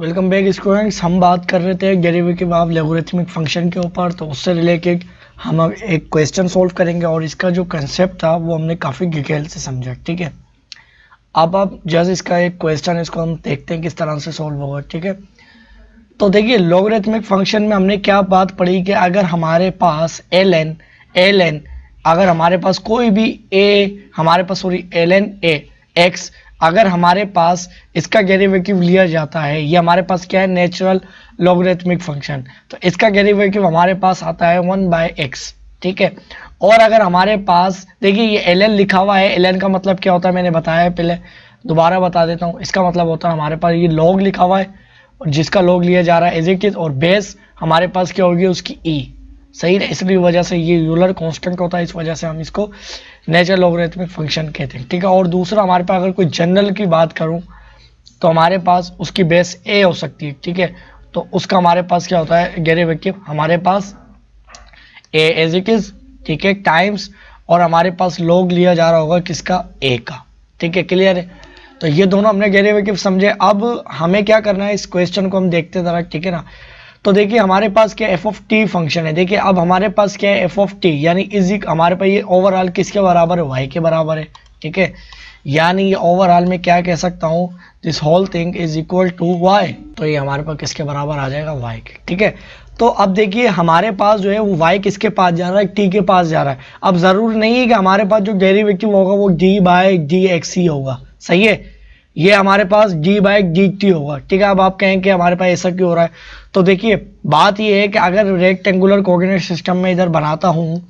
Welcome back students हम बात कर रहे थे डेरिवेटिव ऑफ लेगोरिथमिक फंक्शन के ऊपर तो उससे रिलेटेड हम अब एक क्वेश्चन सॉल्व करेंगे और इसका जो कंसेप्ट था वो हमने काफ़ी डिटेल से समझा ठीक है अब आप जस्ट इसका एक क्वेश्चन इसको हम देखते हैं किस तरह से सॉल्व होगा ठीक है तो देखिए लॉगरेथमिक फंक्शन में हमने क्या बात पढ़ी कि अगर हमारे पास एल एन एल एन अगर हमारे पास कोई भी ए हमारे पास sorry L N A X अगर हमारे पास इसका डेरिवेटिव लिया जाता है ये हमारे पास क्या है नेचुरल लॉगरेथमिक फंक्शन तो इसका डेरिवेटिव हमारे पास आता है वन बाय एक्स ठीक है और अगर हमारे पास देखिए ये एल एन लिखा हुआ है एल एन का मतलब क्या होता है मैंने बताया है पहले दोबारा बता देता हूँ इसका मतलब होता है हमारे पास ये लॉग लिखा हुआ है और जिसका लॉग लिया जा रहा है एज इट इज और बेस हमारे पास क्या होगी उसकी ई e. सही है इसलिए वजह से ये यूलर कॉन्स्टेंट होता है इस वजह से हम इसको नेचुरल लॉगरिथमिक फंक्शन कहते हैं ठीक है और दूसरा हमारे पास अगर कोई जनरल की बात करूँ तो हमारे पास उसकी बेस ए हो सकती है ठीक है तो उसका हमारे पास क्या होता है गहरे वेक्यूम हमारे पास ए एज इट इज ठीक है टाइम्स और हमारे पास लॉग लिया जा रहा होगा किसका ए का ठीक है क्लियर है तो ये दोनों हमने गहरे वेक्यूम समझे अब हमें क्या करना है इस क्वेश्चन को हम देखते ज़रा ठीक है ना तो देखिए हमारे पास क्या एफ ऑफ टी फंक्शन है देखिए अब हमारे पास क्या है एफ ऑफ टी यानी इजिक हमारे पास ये ओवरऑल किसके बराबर है वाई के बराबर है ठीक है यानी ये ओवरऑल में क्या कह सकता हूँ this whole thing is equal to Y तो ये हमारे पास किसके बराबर आ जाएगा वाई के ठीक है तो अब देखिए हमारे पास जो है वो वाई किसके पास जा रहा है टी के पास जा रहा है अब ज़रूर नहीं है कि हमारे पास जो डेरीवेटिव होगा वो डी बाय डी एक्स ही होगा सही है ये हमारे पास जी बाइक जी टी होगा ठीक है अब आप कहें कि हमारे पास ऐसा क्यों हो रहा है तो देखिए बात ये है कि अगर रेक्टेंगुलर कोऑर्डिनेट सिस्टम में इधर बनाता हूँ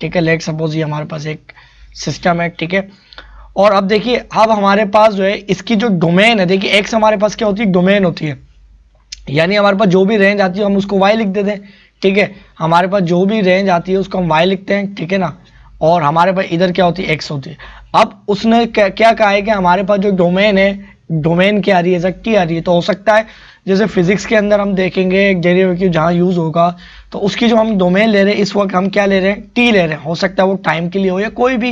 ठीक है लेट सपोज ये हमारे पास एक सिस्टम है ठीक है और अब देखिए अब हमारे पास जो है इसकी जो डोमेन है देखिए एक्स हमारे पास क्या होती है डोमेन होती है यानी हमारे पास जो भी रेंज आती है हम उसको वाई लिख देते हैं ठीक है हमारे पास जो भी रेंज आती है उसको हम वाई लिखते हैं ठीक है ना और हमारे पास इधर क्या होती है एक्स होती है अब उसने क्या, कहा है कि हमारे पास जो डोमेन है डोमेन की आ रही है की आ रही है तो हो सकता है जैसे फिजिक्स के अंदर हम देखेंगे डेरिवेटिव जहाँ यूज़ होगा तो उसकी जो हम डोमेन ले रहे हैं इस वक्त हम क्या ले रहे हैं टी ले रहे हैं हो सकता है वो टाइम के लिए हो या कोई भी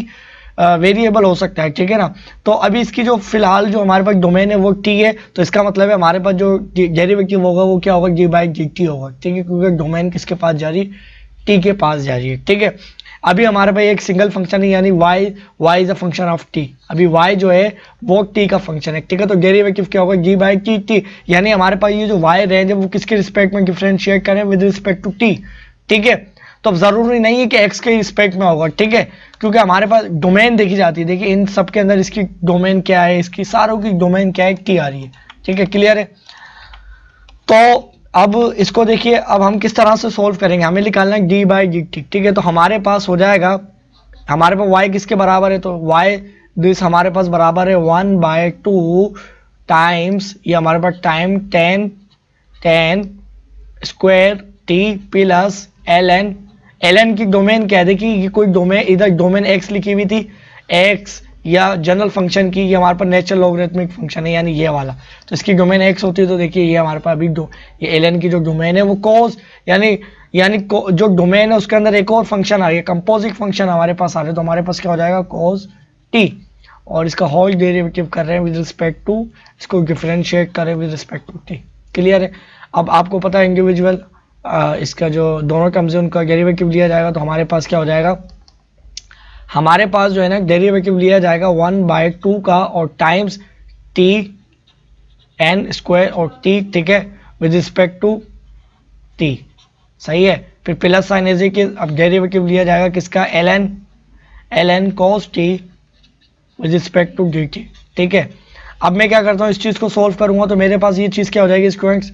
वेरिएबल हो सकता है ठीक है ना तो अभी इसकी जो फिलहाल जो हमारे पास डोमेन है वो टी है तो इसका मतलब है हमारे पास जो डेरिवेटिव होगा वो क्या होगा डी बाई डी टी होगा ठीक है क्योंकि डोमेन किसके पास जा रही है टी के पास जा रही है ठीक है अभी हमारे पास एक सिंगल फंक्शन है यानी y y is a function of T अभी वाई जो है वो टी का फंक्शन है ठीक है तो डेरिवेटिव क्या होगा g बाई टी टी यानी हमारे पास ये जो y रेंज है वो किसके रिस्पेक्ट में डिफ्रेंशिएट करें विद रिस्पेक्ट टू टी ठीक है तो अब जरूरी नहीं है कि एक्स के रिस्पेक्ट में होगा ठीक है क्योंकि हमारे पास डोमेन देखी जाती है देखिए इन सब के अंदर इसकी डोमेन क्या है इसकी सारों की डोमेन क्या है टी आ रही है ठीक है क्लियर है तो अब इसको देखिए अब हम किस तरह से सोल्व करेंगे हमें निकालना है डी बाई डी टी ठीक है तो हमारे पास हो जाएगा हमारे पास वाई किसके बराबर है तो वाई दिस हमारे पास बराबर है वन बाय टू टाइम्स ये हमारे पास time ten ten square T plus L N L N की डोमेन क्या है देखिए कोई डोमेन इधर डोमेन एक्स लिखी हुई थी एक्स या जनरल फंक्शन की ये हमारे पास नेचुरल लॉगरिथमिक फंक्शन है यानी ये वाला तो इसकी डोमेन एक्स होती है तो देखिए ये हमारे पास अभी दो ये एल की जो डोमेन है वो कॉज यानी यानी जो डोमेन है उसके अंदर एक और फंक्शन आ गया कंपोजिट फंक्शन हमारे पास आ रहे तो हमारे पास क्या हो जाएगा कॉज टी और इसका होल डेरिवेटिव कर रहे हैं विद रिस्पेक्ट टू इसको डिफ्रेंशिएट करें with respect to T clear है अब आपको पता है इंडिविजुअल इसका जो दोनों टर्म्स है उनका डेरिवेटिव लिया जाएगा तो हमारे पास क्या हो जाएगा हमारे पास जो है ना डेरिवेटिव लिया जाएगा वन बाय टू का और टाइम्स टी एन स्क्वायर और टी ठीक है विद रिस्पेक्ट टू टी सही है फिर प्लस साइन एजी के अब डेरिवेटिव लिया जाएगा किसका L N L N cos T with respect to D T ठीक है अब मैं क्या करता हूँ इस चीज़ को सोल्व करूँगा तो मेरे पास ये चीज़ क्या हो जाएगी स्टूडेंट्स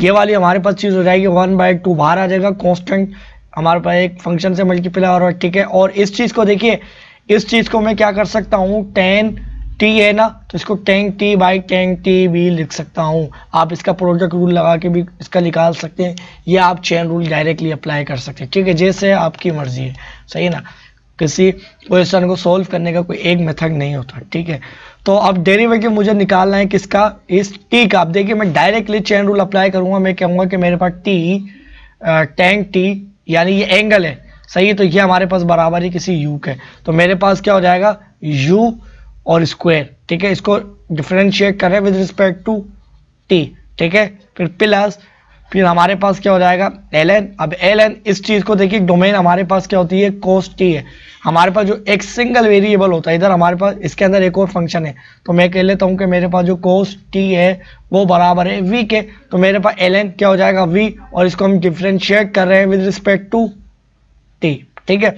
ये वाली हमारे पास चीज़ हो जाएगी वन बाय टू बाहर आ जाएगा कॉन्स्टेंट हमारे पास एक फंक्शन से मल्टीप्लाई और ठीक है और इस चीज़ को देखिए इस चीज़ को मैं क्या कर सकता हूँ टेन टी है ना तो इसको tan T by tan T भी लिख सकता हूँ आप इसका प्रोडक्ट रूल लगा के भी इसका निकाल सकते हैं या आप चेन रूल डायरेक्टली अप्लाई कर सकते हैं ठीक है जैसे आपकी मर्जी है सही है ना किसी क्वेश्चन को सॉल्व करने का कोई एक मेथड नहीं होता ठीक है तो अब डेरिवेटिव मुझे निकालना है किसका इस टी का आप देखिए मैं डायरेक्टली चेन रूल अप्लाई करूँगा मैं कहूँगा कि मेरे पास टी टेंग टी यानी ये एंगल है सही तो ये हमारे पास बराबर ही किसी यू के तो मेरे पास क्या हो जाएगा यू और स्क्वायर ठीक है इसको डिफ्रेंशिएट करें विद रिस्पेक्ट टू टी ठीक है फिर प्लस फिर हमारे पास क्या हो जाएगा एल एन अब एल एन इस चीज़ को देखिए डोमेन हमारे पास क्या होती है कोस्ट टी है हमारे पास जो एक सिंगल वेरिएबल होता है इधर हमारे पास इसके अंदर एक और फंक्शन है तो मैं कह लेता हूँ कि मेरे पास जो कोस्ट टी है वो बराबर है वी के तो मेरे पास एल एन क्या हो जाएगा वी और इसको हम डिफ्रेंशिएट कर रहे हैं विद रिस्पेक्ट टू टी ठीक है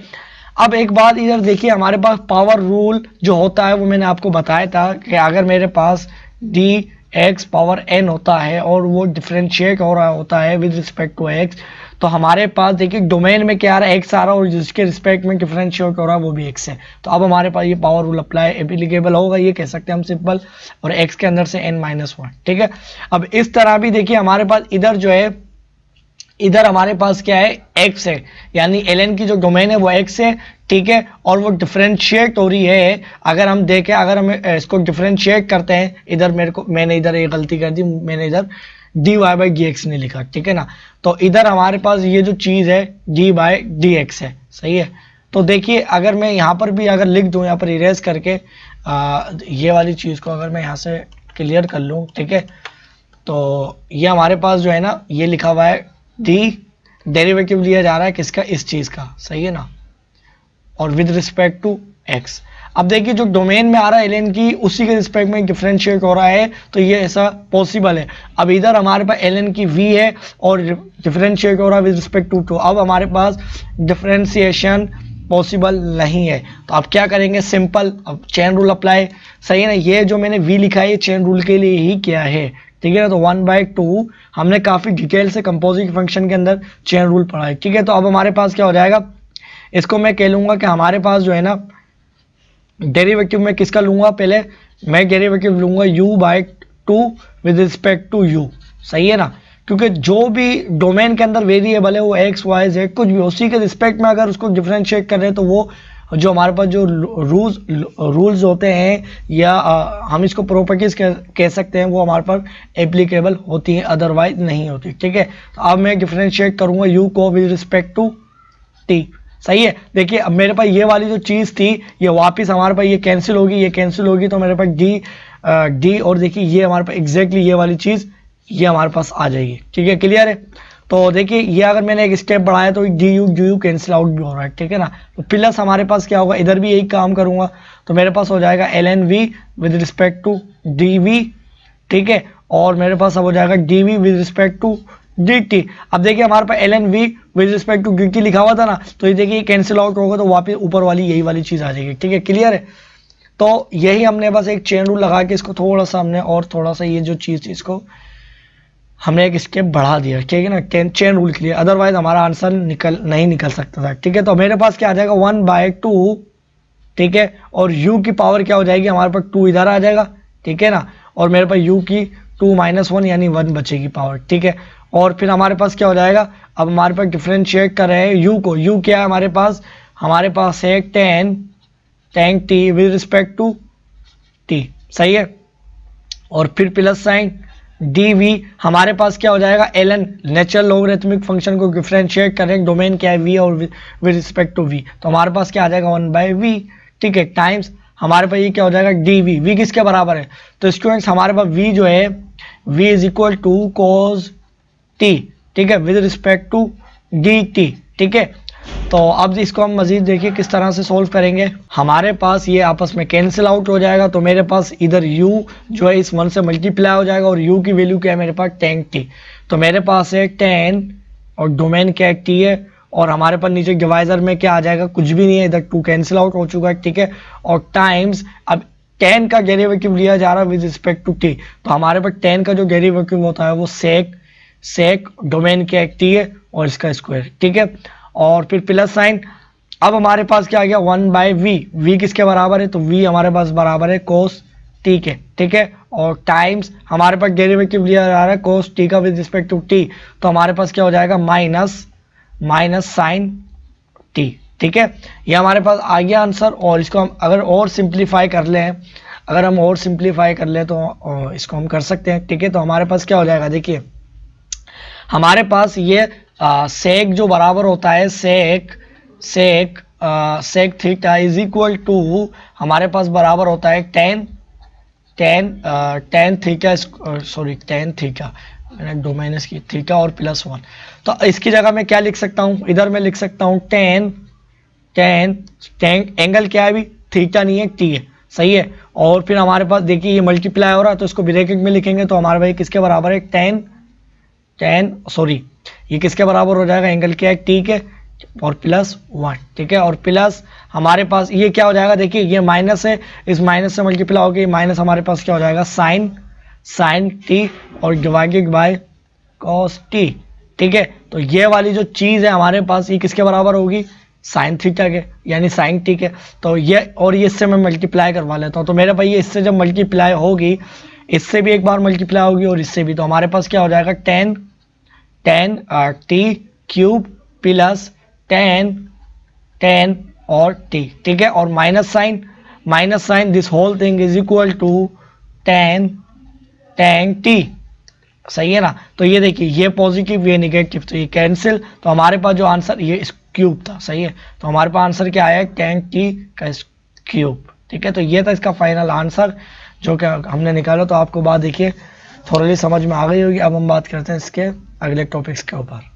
अब एक बात इधर देखिए हमारे पास पावर रूल जो होता है वो मैंने आपको बताया था कि अगर मेरे पास डी एक्स पावर एन होता है और वो डिफ्रेंशिएट हो रहा होता है विद रिस्पेक्ट टू एक्स तो हमारे पास देखिए डोमेन में क्या आ रहा है एक्स आ रहा है और जिसके रिस्पेक्ट में डिफ्रेंशिएट हो रहा है वो भी एक्स है तो अब हमारे पास ये पावर रूल अप्लाई एप्लीकेबल होगा ये कह सकते हैं हम सिंपल और एक्स के अंदर से एन माइनस वन ठीक है अब इस तरह भी देखिए हमारे पास इधर जो है इधर हमारे पास क्या है एक्स है यानी एल की जो डोमेन है वो एक्स है ठीक है और वो डिफ्रेंशिएट हो रही है अगर हम देखें अगर हम इसको डिफ्रेंशिएट करते हैं इधर मेरे को मैंने इधर ये गलती कर दी मैंने इधर D Y by D X नहीं लिखा ठीक है ना तो इधर हमारे पास ये जो चीज़ है डी बाई डी एक्स है सही है तो देखिए अगर मैं यहाँ पर भी अगर लिख दूँ यहाँ पर इरेज करके आ, ये वाली चीज़ को अगर मैं यहाँ से क्लियर कर लूँ ठीक है तो ये हमारे पास जो है ना ये लिखा हुआ है दी डेरिवेटिव लिया जा रहा है किसका इस चीज़ का सही है ना और विद रिस्पेक्ट टू एक्स अब देखिए जो डोमेन में आ रहा है एलेन की उसी के रिस्पेक्ट में डिफ्रेंशिएट हो रहा है तो ये ऐसा पॉसिबल है अब इधर हमारे पास एलेन की वी है और डिफ्रेंशिएट हो रहा है विद रिस्पेक्ट टू टू अब हमारे पास डिफ्रेंशिएशन पॉसिबल नहीं है तो आप क्या करेंगे सिंपल अब चैन रूल अप्लाई सही है ना ये जो मैंने वी लिखा है चैन रूल के लिए ही क्या है ठीक है तो वन बाय टू हमने काफ़ी डिटेल से कंपोजिट फंक्शन के अंदर चेन रूल पढ़ा है ठीक है तो अब हमारे पास क्या हो जाएगा इसको मैं कह लूंगा कि हमारे पास जो है ना डेरिवेटिव में किसका लूंगा पहले मैं डेरिवेटिव लूंगा U by two with respect to U सही है ना क्योंकि जो भी डोमेन के अंदर वेरिएबल है वो एक्स वाई जेड कुछ भी उसी के रिस्पेक्ट में अगर उसको डिफ्रेंशिएट कर रहे हैं तो वो जो हमारे पास जो रूल्स रूल्स होते हैं या आ, हम इसको प्रॉपर्टीज़ कह, कह सकते हैं वो हमारे पास एप्लीकेबल होती हैं अदरवाइज नहीं होती ठीक है तो अब मैं डिफ्रेंशिएट करूँगा यू को विद रिस्पेक्ट टू टी सही है देखिए अब मेरे पास ये वाली जो चीज़ थी ये वापस हमारे पास ये कैंसिल होगी ये कैंसिल होगी तो मेरे पास डी डी और देखिए ये हमारे पास एग्जैक्टली ये वाली चीज़ ये हमारे पास आ जाएगी ठीक है क्लियर है तो देखिए ये अगर मैंने एक स्टेप बढ़ाया तो d u d u cancel out भी हो रहा है ठीक है ना तो प्लस हमारे पास क्या होगा इधर भी यही काम करूंगा तो मेरे पास हो जाएगा L n v with respect to d v ठीक है और मेरे पास अब हो जाएगा d v with respect to D t अब देखिए हमारे पास L n v with respect to D t लिखा हुआ था ना तो ये देखिए कैंसिल आउट होगा तो वापिस ऊपर वाली यही वाली चीज़ आ जाएगी ठीक है क्लियर है तो यही हमने बस एक चेन रूल लगा के इसको थोड़ा सा हमने और थोड़ा सा ये जो चीज़ इसको हमने एक स्टेप बढ़ा दिया ठीक है ना कैन चेन रूल के लिए अदरवाइज हमारा आंसर निकल नहीं निकल सकता था ठीक है तो मेरे पास क्या आ जाएगा वन बाय टू ठीक है और u की पावर क्या हो जाएगी हमारे पास टू इधर आ जाएगा ठीक है ना और मेरे पास u की टू माइनस वन यानी वन बचेगी पावर ठीक है और फिर हमारे पास क्या हो जाएगा अब हमारे पास डिफ्रेंशिएट कर रहे हैं यू को यू क्या है हमारे पास हमारे पास है tan tan t with respect to t सही है और फिर प्लस साइन डी वी हमारे पास क्या हो जाएगा L n natural logarithmic function को डिफ्रेंशिएट करें डोमेन क्या है वी और विद रिस्पेक्ट टू वी तो हमारे पास क्या आ जाएगा वन बाय वी ठीक है टाइम्स हमारे पास ये क्या हो जाएगा डी वी वी किसके बराबर है तो स्टूडेंट्स हमारे पास वी जो है v is equal to cos t ठीक है with respect to D T ठीक है तो अब इसको हम मज़ीद देखिए किस तरह से सोल्व करेंगे हमारे पास ये आपस में कैंसिल आउट हो जाएगा तो मेरे पास इधर u जो है इस वन से मल्टीप्लाई हो जाएगा और u की वैल्यू क्या है मेरे पास टेन टी तो मेरे पास है टेन और डोमेन क्या है टी है और हमारे पास नीचे डिवाइजर में क्या आ जाएगा कुछ भी नहीं है इधर टू कैंसिल आउट हो चुका है ठीक है और टाइम्स अब टेन का डेरिवेटिव लिया जा रहा है विद रिस्पेक्ट टू टी तो हमारे पास टेन का जो डेरिवेटिव होता है वो सेक सेक डोमेन क्या है टी है और इसका स्क्वायर ठीक है और फिर प्लस साइन अब हमारे पास क्या आ गया वन बाय वी वी किसके बराबर है तो वी हमारे पास बराबर है कोस टी के ठीक है और टाइम्स हमारे पास डेरिवेटिव लिया जा रहा है कोस टी का विद रिस्पेक्ट टू टी तो हमारे पास क्या हो जाएगा माइनस माइनस साइन टी ठीक है ये हमारे पास आ गया आंसर और इसको हम अगर और सिंप्लीफाई कर लें अगर हम और सिंप्लीफाई कर लें तो इसको हम कर सकते हैं ठीक है तो हमारे पास क्या हो जाएगा देखिए हमारे पास ये सेक जो बराबर होता है sec sec sec theta is equal to हमारे पास बराबर होता है tan tan tan theta sorry tan theta दो माइनस की थीटा और प्लस वन तो इसकी जगह मैं क्या लिख सकता हूँ इधर मैं लिख सकता हूँ टेन टेन टेन एंगल क्या है अभी थीटा नहीं है टी है सही है और फिर हमारे पास देखिए ये मल्टीप्लाई हो रहा है तो इसको ब्रेकेट में लिखेंगे तो हमारे भाई किसके बराबर है टेन टेन सॉरी ये किसके बराबर हो जाएगा एंगल क्या है टी के और प्लस वन ठीक है और प्लस हमारे पास ये क्या हो जाएगा देखिए ये माइनस है इस माइनस से मल्टीप्लाई होगी माइनस हमारे पास क्या हो जाएगा साइन साइन टी और डिवाइडेड बाय कॉस टी ठीक है तो ये वाली जो चीज़ है हमारे पास ये किसके बराबर होगी साइन थीटा के यानी साइन टी के तो ये और ये इससे मैं मल्टीप्लाई करवा लेता हूँ तो मेरे भाई इससे जब मल्टीप्लाई होगी इससे भी एक बार मल्टीप्लाई होगी और इससे भी तो हमारे पास क्या हो जाएगा tan tan r t cube plus tan tan और टी ठीक है और minus sine minus sine this whole thing is equal to tan tan t सही है ना तो ये देखिए ये पॉजिटिव ये निगेटिव तो ये कैंसिल तो हमारे पास जो आंसर ये क्यूब था सही है तो हमारे पास आंसर क्या आया टेन टी का क्यूब ठीक है तो ये था इसका फाइनल आंसर जो क्या हमने निकाला तो आपको बात देखिए थोड़ी समझ में आ गई होगी अब हम बात करते हैं इसके अगले टॉपिक्स के ऊपर